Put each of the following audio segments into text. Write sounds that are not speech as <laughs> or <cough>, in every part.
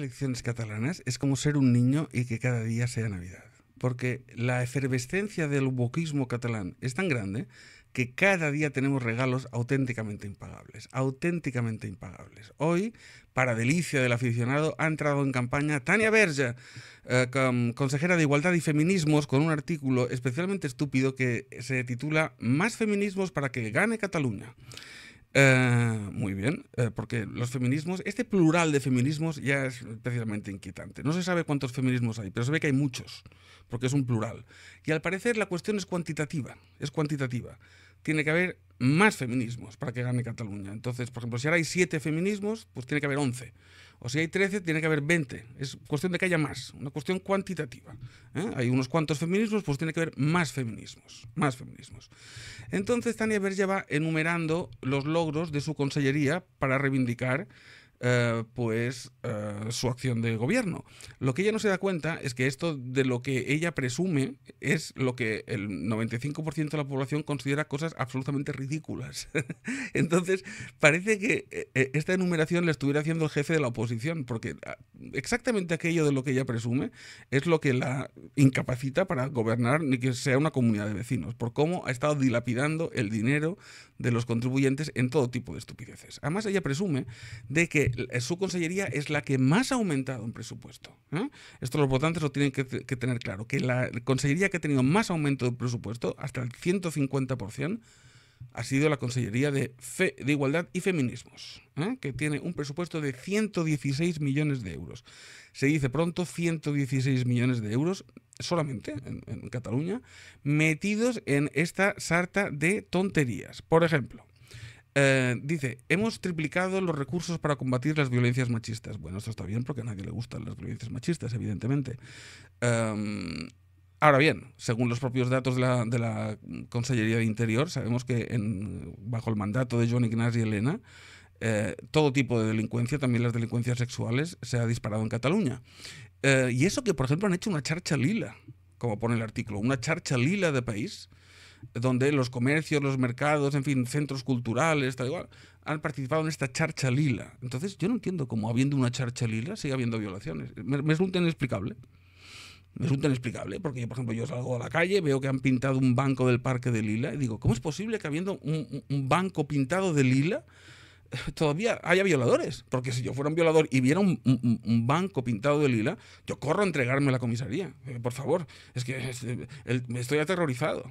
elecciones catalanas es como ser un niño y que cada día sea Navidad. Porque la efervescencia del boquismo catalán es tan grande que cada día tenemos regalos auténticamente impagables, auténticamente impagables. Hoy, para delicia del aficionado, ha entrado en campaña Tania berger eh, consejera de Igualdad y Feminismos, con un artículo especialmente estúpido que se titula Más feminismos para que gane Cataluña. Eh, muy bien, eh, porque los feminismos, este plural de feminismos ya es especialmente inquietante. No se sabe cuántos feminismos hay, pero se ve que hay muchos, porque es un plural. Y al parecer la cuestión es cuantitativa, es cuantitativa. Tiene que haber más feminismos para que gane Cataluña. Entonces, por ejemplo, si ahora hay siete feminismos, pues tiene que haber once. O si hay trece, tiene que haber veinte. Es cuestión de que haya más, una cuestión cuantitativa. ¿eh? Hay unos cuantos feminismos, pues tiene que haber más feminismos, más feminismos. Entonces Tania Berger va enumerando los logros de su consellería para reivindicar eh, pues eh, su acción de gobierno. Lo que ella no se da cuenta es que esto de lo que ella presume es lo que el 95% de la población considera cosas absolutamente ridículas. <laughs> Entonces, parece que eh, esta enumeración la estuviera haciendo el jefe de la oposición, porque ah, exactamente aquello de lo que ella presume es lo que la incapacita para gobernar ni que sea una comunidad de vecinos, por cómo ha estado dilapidando el dinero de los contribuyentes en todo tipo de estupideces. Además, ella presume de que su consellería es la que más ha aumentado en presupuesto. ¿eh? Esto los votantes lo tienen que, tener claro, que la consellería que ha tenido más aumento de presupuesto, hasta el 150%, ha sido la Consellería de, de Igualdad y Feminismos, ¿eh? que tiene un presupuesto de 116 millones de euros. Se dice pronto 116 millones de euros solamente en Cataluña, metidos en esta sarta de tonterías. Por ejemplo, eh, dice, hemos triplicado los recursos para combatir las violencias machistas. Bueno, esto está bien porque a nadie le gustan las violencias machistas, evidentemente. Em, ahora bien, según los propios datos de la, Consellería de Interior, sabemos que bajo el mandato de John Ignacio y Elena, eh, todo tipo de delincuencia, también las delincuencias sexuales, se ha disparado en Cataluña. Eh, y eso que, por ejemplo, han hecho una charcha lila, como pone el artículo, una charcha lila de país donde los comercios, los mercados, en fin, centros culturales, tal igual, han participado en esta charcha lila. Entonces, yo no entiendo cómo habiendo una charcha lila sigue habiendo violaciones. Me, resulta inexplicable. Me resulta inexplicable, porque yo, por ejemplo, yo salgo a la calle, veo que han pintado un banco del parque de lila y digo, ¿cómo es posible que habiendo un banco pintado de lila <laughs> todavía haya violadores. Porque si yo fuera un violador y viera un, banco pintado de lila, yo corro a entregarme a la comisaría. Eh, por favor, es que me eh, estoy aterrorizado.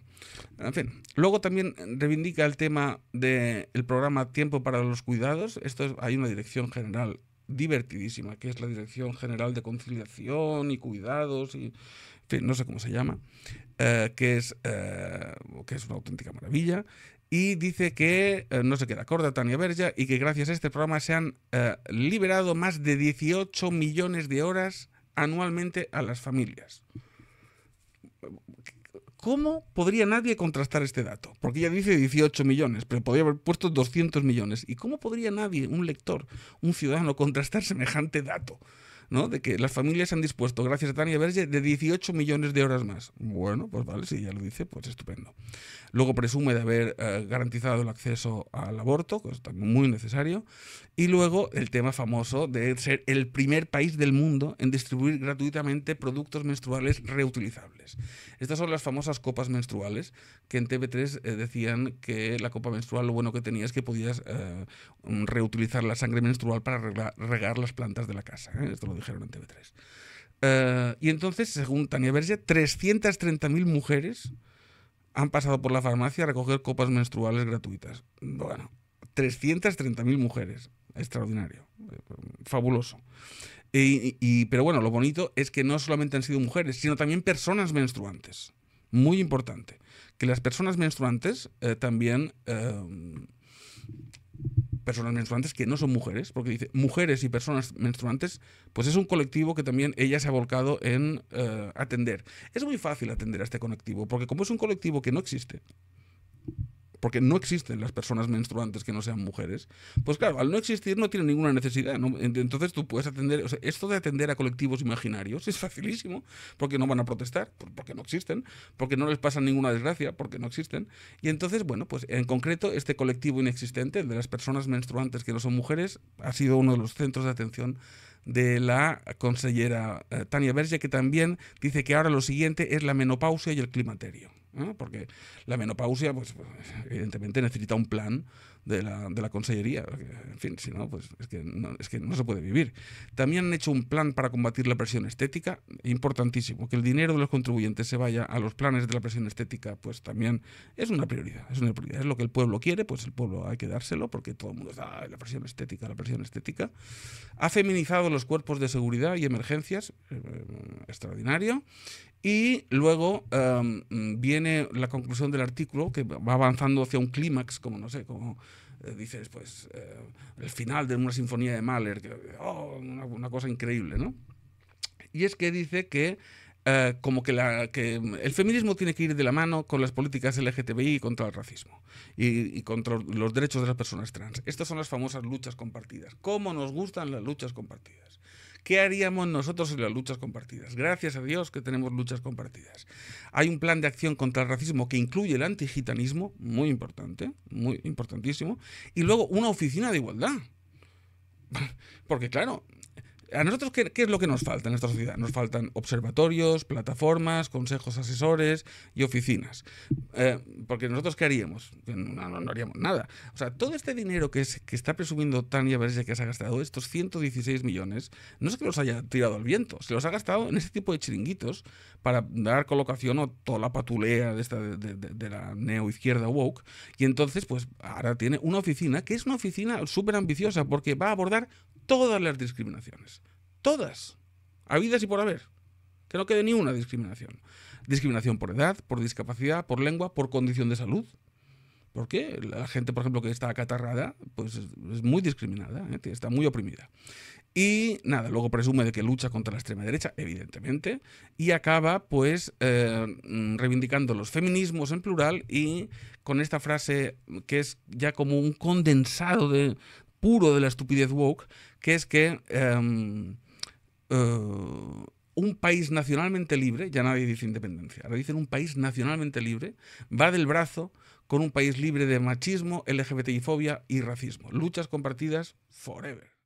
En fin, luego también reivindica el tema del programa Tiempo para los Cuidados. Esto hay una dirección general divertidísima, que es la Dirección General de Conciliación y Cuidados y no sé cómo se llama, eh, que, es, que es una auténtica maravilla y dice que eh, no se queda corta Tania Berja y que gracias a este programa se han eh, liberado más de 18 millones de horas anualmente a las familias. ¿Cómo podría nadie contrastar este dato? Porque ella dice 18 millones, pero podría haber puesto 200 millones. ¿Y cómo podría nadie, un lector, un ciudadano, contrastar <laughs> semejante dato? De que las familias se han dispuesto, gracias a Tania Verge de 18 millones de horas más. Bueno, pues vale, si ya lo dice, pues estupendo. Luego presume de haber eh, garantizado el acceso al aborto, que es muy necesario. Y luego el tema famoso de ser el primer país del mundo en distribuir gratuitamente productos menstruales reutilizables. Estas son las famosas copas menstruales, que en TV3 eh, decían que la copa menstrual lo bueno que tenía es que podías eh, reutilizar la sangre menstrual para regar las plantas de la casa. Esto lo 3 eh, y entonces, según Tania Berger, 330.000 mujeres han pasado por la farmacia a recoger copas menstruales gratuitas. Bueno, 330.000 mujeres. Extraordinario. Fabuloso. Y, pero bueno, lo bonito es que no solamente han sido mujeres, sino también personas menstruantes. Muy importante. Que las personas menstruantes eh, también eh, personas menstruantes que no son mujeres, porque dice mujeres y personas menstruantes, pues es un colectivo que también ella se ha volcado en eh, atender. Es muy fácil atender a este colectivo, porque como es un colectivo que no existe, porque no existen las personas menstruantes que no sean mujeres, pues claro, al no existir no tienen ninguna necesidad. Entonces tú puedes atender, esto de atender a colectivos imaginarios es facilísimo, porque no van a protestar, porque no existen, porque no les pasa ninguna desgracia, porque no existen. Y entonces, bueno, pues en concreto este colectivo inexistente, de las personas menstruantes que no son mujeres, ha sido uno de los centros de atención de la consellera eh, Tania Berge, que también dice que ahora lo siguiente es la menopausia y el climaterio porque la menopausia, pues, evidentemente necesita un plan de la, de la consellería. En fin, si no, pues es que no, es que no se puede vivir. También han hecho un plan para combatir la presión estética, importantísimo. Que el dinero de los contribuyentes se vaya a los planes de la presión estética, pues también es una prioridad. Es una prioridad. Es lo que el pueblo quiere, pues el pueblo hay que dárselo, porque todo el mundo está la presión estética, la presión estética. Ha feminizado los cuerpos de seguridad y emergencias, eh, extraordinario. Y luego eh, viene viene la conclusión del artículo, que va avanzando hacia un clímax, como no sé, como eh, dices, pues eh, el final de una sinfonía de Mahler, oh, una, cosa increíble, ¿no? Y es que dice que eh, como que, la, que, el feminismo tiene que ir de la mano con las políticas LGTBI contra el racismo y, y contra los derechos de las personas trans. Estas son las famosas luchas compartidas. ¿Cómo nos gustan las luchas compartidas? ¿Qué haríamos nosotros en las luchas compartidas? Gracias a Dios que tenemos luchas compartidas. Hay un plan de acción contra el racismo que incluye el antigitanismo, muy importante, muy importantísimo, y luego una oficina de igualdad. <laughs> Porque claro, ¿A nosotros qué, es lo que nos falta en esta sociedad? Nos faltan observatorios, plataformas, consejos asesores y oficinas. Eh, porque nosotros qué haríamos? No, no, haríamos nada. O sea, todo este dinero que, está presumiendo Tania veces que se ha gastado, estos 116 millones, no es que los haya tirado al viento, se los ha gastado en ese tipo de chiringuitos para dar colocación a toda la patulea de, esta, de, de, de la neoizquierda woke. Y entonces, pues ahora tiene una oficina, que es una oficina súper ambiciosa porque va a abordar todas las discriminaciones. Todas. Habidas y por haber. Que no quede ni una discriminación. Discriminación por edad, por discapacidad, por lengua, por condición de salud. Porque la gente, por ejemplo, que está acatarrada, pues es muy discriminada, ¿eh? está muy oprimida. Y nada, luego presume de que lucha contra la extrema derecha, evidentemente, y acaba pues eh, mm, reivindicando los feminismos en plural y con esta frase que es ya como un condensado de, puro de la estupidez woke, que es que em, eh, un país nacionalmente libre, ya nadie dice independencia, ahora dicen un país nacionalmente libre, va del brazo con un país libre de machismo, LGBTI-fobia y racismo. Luchas compartidas forever.